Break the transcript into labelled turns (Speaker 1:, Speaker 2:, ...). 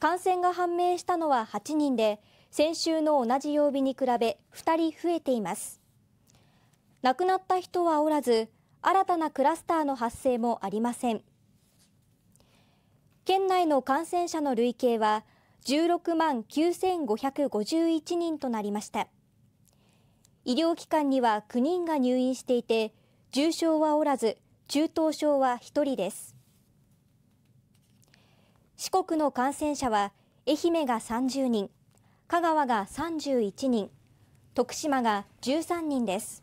Speaker 1: 感染が判明したのは8人で、先週の同じ曜日に比べ2人増えています。亡くなった人はおらず、新たなクラスターの発生もありません。県内の感染者の累計は16万9551人となりました。医療機関には9人が入院していて、重症はおらず、中等症は1人です。四国の感染者は愛媛が30人香川が31人徳島が13人です